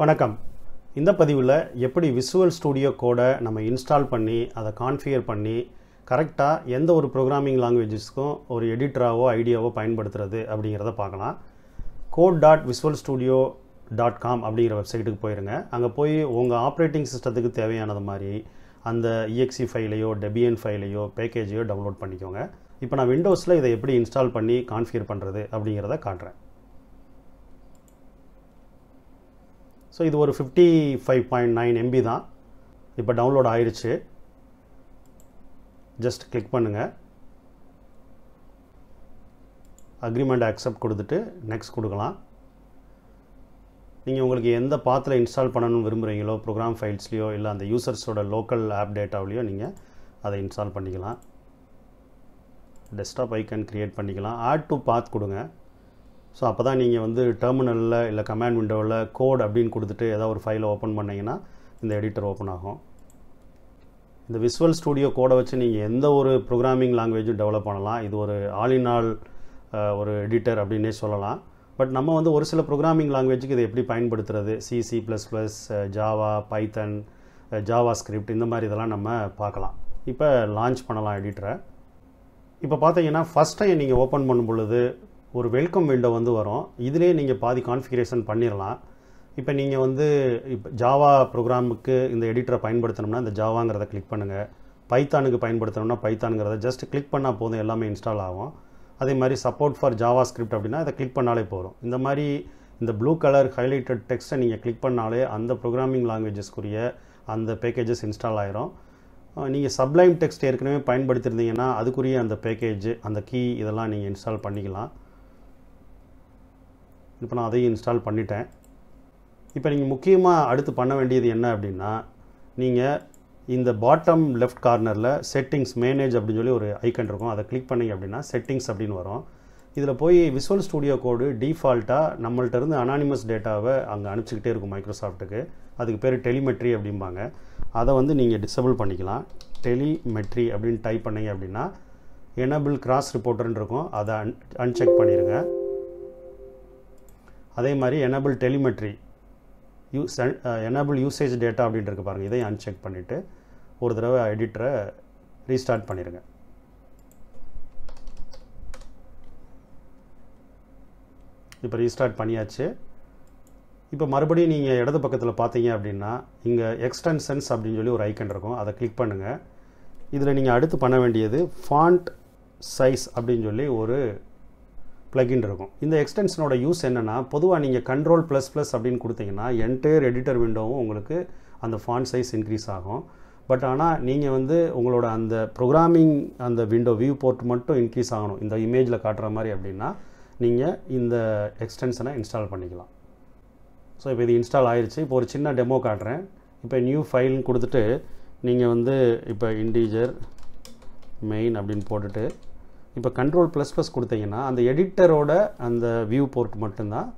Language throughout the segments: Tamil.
வணக்கம் இந்த பதிவில் எப்படி விசுவல் ஸ்டூடியோ கோடை நம்ம இன்ஸ்டால் பண்ணி அதை கான்ஃபிகர் பண்ணி கரெக்டாக எந்த ஒரு ப்ரோக்ராமிங் லாங்குவேஜஸ்க்கும் ஒரு எடிட்டராகவோ ஐடியாவோ பயன்படுத்துறது அப்படிங்கிறத பார்க்கலாம் code dot visual studio dot com அப்படிங்கிற வெப்சைட்டுக்கு போயிருங்க அங்கே போய் உங்கள் ஆப்ரேட்டிங் சிஸ்டத்துக்கு தேவையானது மாதிரி அந்த இஎக்சி ஃபைலையோ டெபிஎன் ஃபைலையோ பேக்கேஜையோ டவுன்லோட் பண்ணிக்கோங்க இப்போ நான் விண்டோஸில் இதை எப்படி இன்ஸ்டால் பண்ணி கான்ஃபிகர் பண்ணுறது அப்படிங்கிறத காட்டுறேன் ஸோ இது ஒரு fifty five point nine MB தான் இப்போ டவுன்லோட் ஆயிடுச்சு ஜஸ்ட் கிளிக் பண்ணுங்கள் அக்ரிமெண்ட் அக்செப்ட் கொடுத்துட்டு நெக்ஸ்ட் கொடுக்கலாம் நீங்கள் உங்களுக்கு எந்த பாத்தில் இன்ஸ்டால் பண்ணணும்னு விரும்புகிறீங்களோ ப்ரோக்ராம் ஃபைல்ஸ்லேயோ இல்லை அந்த யூசர்ஸோட லோக்கல் ஆப் டேட்டாவிலையோ நீங்கள் அதை இன்ஸ்டால் பண்ணிக்கலாம் டெஸ்க்டாப் ஐக்கன் க்ரியேட் பண்ணிக்கலாம் ஆட் டு பாத் கொடுங்க ஸோ அப்போ தான் நீங்கள் வந்து டெர்மினலில் இல்லை கமாண்ட் விண்டோவில் கோட் அப்படின்னு கொடுத்துட்டு ஏதாவது ஒரு ஃபைலை ஓப்பன் பண்ணிங்கன்னா இந்த எடிட்டர் ஓப்பன் ஆகும் இந்த விஸ்வல் ஸ்டூடியோ கோடை வச்சு நீங்கள் எந்த ஒரு ப்ரோக்ராமிங் லாங்குவேஜும் டெவலப் பண்ணலாம் இது ஒரு இன் ஆல் ஒரு எடிட்டர் அப்படின்னே சொல்லலாம் பட் நம்ம வந்து ஒரு சில ப்ரோக்ராமிங் லாங்குவேஜுக்கு இதை எப்படி பயன்படுத்துறது C C plus plus Java Python JavaScript இந்த மாதிரி இதெல்லாம் நம்ம பார்க்கலாம் இப்போ லான்ச் பண்ணலாம் எடிட்டரை இப்போ பார்த்தீங்கன்னா ஃபஸ்ட் டைம் நீங்கள் ஓப்பன் பண்ணும் பொழுது ஒரு வெல்கம் விண்டோ வந்து வரும் இதிலே நீங்கள் பாதி கான்ஃபிகரேஷன் பண்ணிடலாம் இப்போ நீங்கள் வந்து இப்போ ஜாவா ப்ரோக்ராமுக்கு இந்த எடிட்டரை பயன்படுத்தணும்னா இந்த ஜாவாங்கிறத கிளிக் பண்ணுங்கள் பைத்தானுக்கு பயன்படுத்தணும்னா பைத்தானுங்கிறத ஜஸ்ட் கிளிக் பண்ணால் போதும் எல்லாமே இன்ஸ்டால் ஆகும் அதே மாதிரி சப்போர்ட் ஃபார் ஜாவா ஸ்கிரிப்ட் அப்படின்னா அதை கிளிக் பண்ணாலே போகிறோம் இந்த மாதிரி இந்த ப்ளூ கலர் ஹைலைட்டட் டெக்ஸ்ட்டை நீங்கள் கிளிக் பண்ணாலே அந்த ப்ரோக்ராமிங் லாங்குவேஜஸ்க்குரிய அந்த பேக்கேஜஸ் இன்ஸ்டால் ஆகிரும் நீங்கள் சப்ளைம் டெக்ஸ்ட் ஏற்கனவே பயன்படுத்தியிருந்தீங்கன்னா அதுக்குரிய அந்த பேக்கேஜ் அந்த கீ இதெல்லாம் நீங்கள் இன்ஸ்டால் பண்ணிக்கலாம் இப்போ நான் அதையும் இன்ஸ்டால் பண்ணிட்டேன் இப்போ நீங்கள் முக்கியமாக அடுத்து பண்ண வேண்டியது என்ன அப்படின்னா நீங்கள் இந்த பாட்டம் லெஃப்ட் கார்னரில் செட்டிங்ஸ் மேனேஜ் அப்படின்னு சொல்லி ஒரு ஐக்கன் இருக்கும் அதை கிளிக் பண்ணிங்க அப்படின்னா செட்டிங்ஸ் அப்படின்னு வரும் இதில் போய் விஷுவல் ஸ்டூடியோ கோடு டிஃபால்ட்டாக நம்மள்ட்ட இருந்து அனானிமஸ் டேட்டாவை அங்கே அனுப்பிச்சிக்கிட்டே இருக்கும் மைக்ரோசாஃப்ட்டுக்கு அதுக்கு பேர் டெலிமெட்ரி அப்படிம்பாங்க அதை வந்து நீங்கள் டிசபிள் பண்ணிக்கலாம் டெலிமெட்ரி அப்படின்னு டைப் பண்ணிங்க அப்படின்னா எனபிள் கிராஸ் ரிப்போர்ட்டர்னு இருக்கும் அதை அன் அன்செக் பண்ணிடுங்க அதே மாதிரி enable telemetry use enable usage data அப்படின்ட்டு இருக்கு பாருங்கள் இதையும் அன்செக் பண்ணிவிட்டு ஒரு தடவை எடிட்டரை ரீஸ்டார்ட் பண்ணிடுங்க இப்போ ரீஸ்டார்ட் பண்ணியாச்சு இப்போ மறுபடியும் நீங்கள் இடது பக்கத்தில் பார்த்தீங்க அப்படின்னா இங்கே எக்ஸ்டென்ஷன்ஸ் அப்படின்னு சொல்லி ஒரு ஐக்கன் இருக்கும் அதை கிளிக் பண்ணுங்கள் இதில் நீங்கள் அடுத்து பண்ண வேண்டியது ஃபாண்ட் சைஸ் அப்படின்னு சொல்லி ஒரு பிளகின் இருக்கும் இந்த எக்ஸ்டென்ஷனோட யூஸ் என்னென்னா பொதுவாக நீங்கள் கண்ட்ரோல் ப்ளஸ் ப்ளஸ் அப்படின்னு கொடுத்தீங்கன்னா என்டையர் எடிட்டர் விண்டோவும் உங்களுக்கு அந்த ஃபாண்ட் சைஸ் இன்க்ரீஸ் ஆகும் பட் ஆனால் நீங்கள் வந்து உங்களோட அந்த ப்ரோக்ராமிங் அந்த விண்டோ வியூ போர்ட் மட்டும் இன்க்ரீஸ் ஆகணும் இந்த இமேஜில் காட்டுற மாதிரி அப்படின்னா நீங்கள் இந்த எக்ஸ்டென்ஷனை இன்ஸ்டால் பண்ணிக்கலாம் ஸோ இப்போ இது இன்ஸ்டால் ஆயிடுச்சு இப்போ ஒரு சின்ன டெமோ காட்டுறேன் இப்போ நியூ ஃபைல்னு கொடுத்துட்டு நீங்கள் வந்து இப்போ இண்டீஜர் மெயின் அப்படின்னு போட்டுட்டு இப்போ கண்ட்ரோல் ப்ளஸ் ப்ளஸ் கொடுத்தீங்கன்னா அந்த எடிட்டரோட அந்த வியூ போர்ட் மட்டும்தான்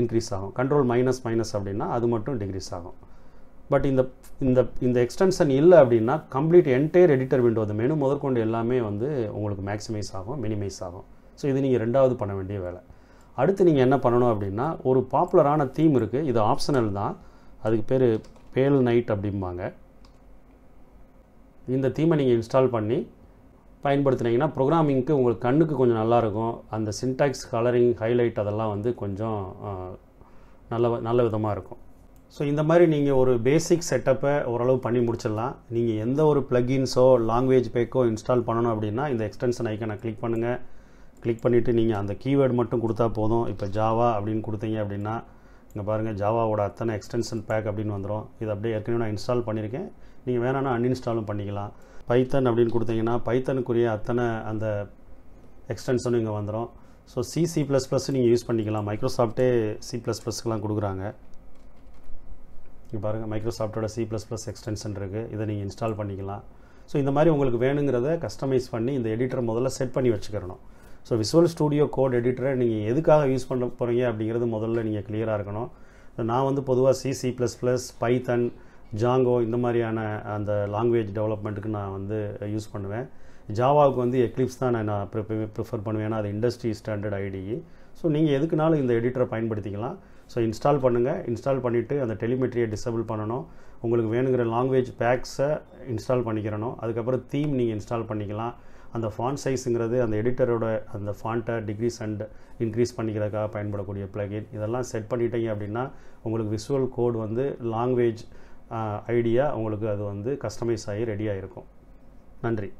இன்க்ரீஸ் ஆகும் கண்ட்ரோல் மைனஸ் மைனஸ் அப்படின்னா அது மட்டும் டிக்ரீஸ் ஆகும் பட் இந்த இந்த இந்த எக்ஸ்டென்ஷன் இல்லை அப்படின்னா கம்ப்ளீட் என்டையர் எடிட்டர் விண்டோ அந்த மெனு முதற்கொண்டு எல்லாமே வந்து உங்களுக்கு மேக்ஸிமைஸ் ஆகும் மினிமைஸ் ஆகும் ஸோ இது நீங்கள் ரெண்டாவது பண்ண வேண்டிய வேலை அடுத்து நீங்கள் என்ன பண்ணணும் அப்படின்னா ஒரு பாப்புலரான தீம் இருக்குது இது ஆப்ஷனல் தான் அதுக்கு பேர் பேல் நைட் அப்படிம்பாங்க இந்த தீமை நீங்கள் இன்ஸ்டால் பண்ணி பயன்படுத்தினீங்கன்னா ப்ரோக்ராமிங்க்கு உங்களுக்கு கண்ணுக்கு கொஞ்சம் நல்லாயிருக்கும் அந்த சின்டாக்ஸ் கலரிங் ஹைலைட் அதெல்லாம் வந்து கொஞ்சம் நல்ல நல்ல விதமாக இருக்கும் ஸோ இந்த மாதிரி நீங்கள் ஒரு பேசிக் செட்டப்பை ஓரளவு பண்ணி முடிச்சிடலாம் நீங்கள் எந்த ஒரு ப்ளகின்ஸோ லாங்குவேஜ் பேக்கோ இன்ஸ்டால் பண்ணணும் அப்படின்னா இந்த எக்ஸ்டென்ஷன் ஐக்கனை கிளிக் பண்ணுங்கள் கிளிக் பண்ணிவிட்டு நீங்கள் அந்த கீவேர்டு மட்டும் கொடுத்தா போதும் இப்போ ஜாவா அப்படின்னு கொடுத்தீங்க அப்படின்னா இங்கே பாருங்கள் ஜாவாவோட அத்தனை எக்ஸ்டென்ஷன் பேக் அப்படின்னு வந்துடும் இது அப்படியே ஏற்கனவே நான் இன்ஸ்டால் பண்ணியிருக்கேன் நீங்கள் வேணான்னா அன்இன்ஸ்டாலும் பண்ணிக்கலாம் பைத்தன் அப்படின்னு கொடுத்தீங்கன்னா பைத்தனுக்குரிய அத்தனை அந்த எக்ஸ்டென்ஷனும் இங்கே வந்துடும் so C C plus plus நீங்கள் யூஸ் பண்ணிக்கலாம் மைக்ரோசாஃப்ட்டே சி ப்ளஸ் ப்ளஸ்க்கெலாம் கொடுக்குறாங்க இங்கே பாருங்கள் மைக்ரோசாஃப்டோட சி ப்ளஸ் ப்ளஸ் எக்ஸ்டென்ஷன் இருக்குது இதை நீங்கள் இன்ஸ்டால் பண்ணிக்கலாம் ஸோ இந்த மாதிரி உங்களுக்கு வேணுங்கிறத கஸ்டமைஸ் பண்ணி இந்த எடிட்டர் முதல்ல செட் பண்ணி வச்சுக்கிறணும் ஸோ விசுவல் ஸ்டூடியோ கோட் எடிட்டரை நீங்கள் எதுக்காக யூஸ் பண்ண போகிறீங்க அப்படிங்கிறது முதல்ல நீங்கள் கிளியராக இருக்கணும் நான் வந்து பொதுவாக C C plus plus Python Django இந்த மாதிரியான அந்த லாங்குவேஜ் டெவலப்மெண்ட்டுக்கு நான் வந்து யூஸ் பண்ணுவேன் ஜாவாவுக்கு வந்து எக்லிப்ஸ் தான் நான் ப்ரிஃபர் பண்ணுவேன் ஏன்னா அது இண்டஸ்ட்ரி ஸ்டாண்டர்ட் ஐடி ஸோ நீங்கள் எதுக்குனாலும் இந்த எடிட்டரை பயன்படுத்திக்கலாம் ஸோ இன்ஸ்டால் பண்ணுங்கள் இன்ஸ்டால் பண்ணிவிட்டு அந்த டெலிமெட்ரியை டிசபிள் பண்ணணும் உங்களுக்கு வேணுங்கிற லாங்குவேஜ் பேக்ஸை இன்ஸ்டால் பண்ணிக்கிறணும் அதுக்கப்புறம் தீம் நீங்கள் இன்ஸ்டால் பண்ணிக்கலாம் அந்த ஃபாண்ட் சைஸுங்கிறது அந்த எடிட்டரோட அந்த ஃபாண்ட்டை டிக்ரீஸ் அண்ட் இன்க்ரீஸ் பண்ணிக்கிறதுக்காக பயன்படக்கூடிய பிளகின் இதெல்லாம் செட் பண்ணிட்டீங்க அப்படின்னா உங்களுக்கு விஷுவல் கோட் வந்து லாங்குவேஜ் ஐடியா உங்களுக்கு அது வந்து கஸ்டமைஸ் ஆகி ரெடியாக இருக்கும் நன்றி